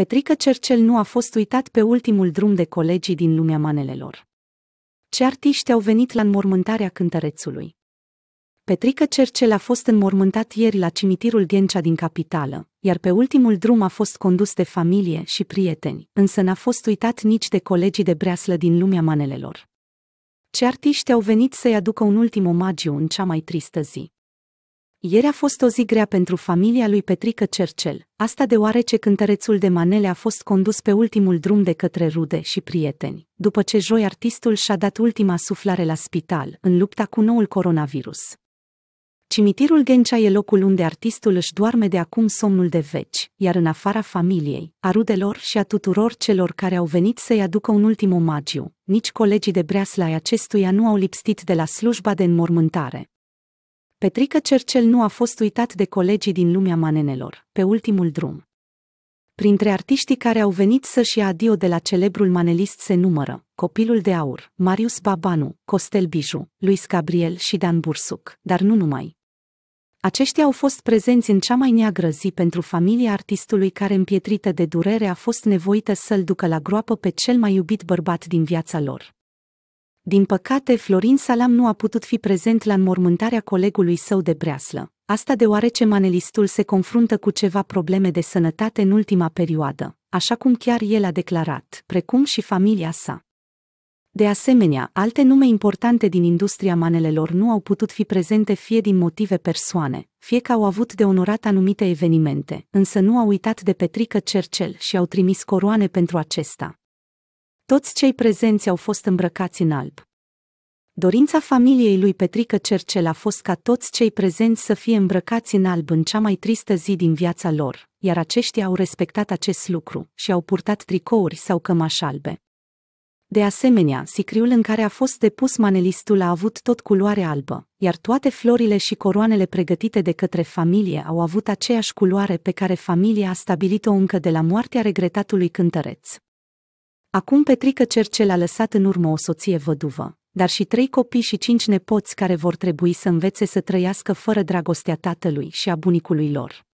Petrică Cercel nu a fost uitat pe ultimul drum de colegii din lumea manelelor. Ce artiști au venit la înmormântarea cântărețului? Petrică Cercel a fost înmormântat ieri la cimitirul Ghencea din capitală, iar pe ultimul drum a fost condus de familie și prieteni, însă n-a fost uitat nici de colegii de breaslă din lumea manelelor. Ce artiști au venit să-i aducă un ultim omagiu în cea mai tristă zi? Ieri a fost o zi grea pentru familia lui Petrică Cercel, asta deoarece cântărețul de manele a fost condus pe ultimul drum de către rude și prieteni, după ce joi artistul și-a dat ultima suflare la spital, în lupta cu noul coronavirus. Cimitirul Gencea e locul unde artistul își doarme de acum somnul de veci, iar în afara familiei, a rudelor și a tuturor celor care au venit să-i aducă un ultim omagiu, nici colegii de breaslai acestuia nu au lipsit de la slujba de înmormântare, Petrică Cercel nu a fost uitat de colegii din lumea manenelor, pe ultimul drum. Printre artiștii care au venit să-și ia adio de la celebrul manelist se numără Copilul de Aur, Marius Babanu, Costel Biju, Luis Gabriel și Dan Bursuc, dar nu numai. Aceștia au fost prezenți în cea mai neagră zi pentru familia artistului care, împietrită de durere, a fost nevoită să-l ducă la groapă pe cel mai iubit bărbat din viața lor. Din păcate, Florin Salam nu a putut fi prezent la înmormântarea colegului său de breaslă, asta deoarece manelistul se confruntă cu ceva probleme de sănătate în ultima perioadă, așa cum chiar el a declarat, precum și familia sa. De asemenea, alte nume importante din industria manelelor nu au putut fi prezente fie din motive persoane, fie că au avut de onorat anumite evenimente, însă nu au uitat de Petrică Cercel și au trimis coroane pentru acesta. Toți cei prezenți au fost îmbrăcați în alb. Dorința familiei lui Petrică Cercel a fost ca toți cei prezenți să fie îmbrăcați în alb în cea mai tristă zi din viața lor, iar aceștia au respectat acest lucru și au purtat tricouri sau cămași albe. De asemenea, sicriul în care a fost depus manelistul a avut tot culoare albă, iar toate florile și coroanele pregătite de către familie au avut aceeași culoare pe care familia a stabilit-o încă de la moartea regretatului cântăreț. Acum Petrică Cercel a lăsat în urmă o soție văduvă, dar și trei copii și cinci nepoți care vor trebui să învețe să trăiască fără dragostea tatălui și a bunicului lor.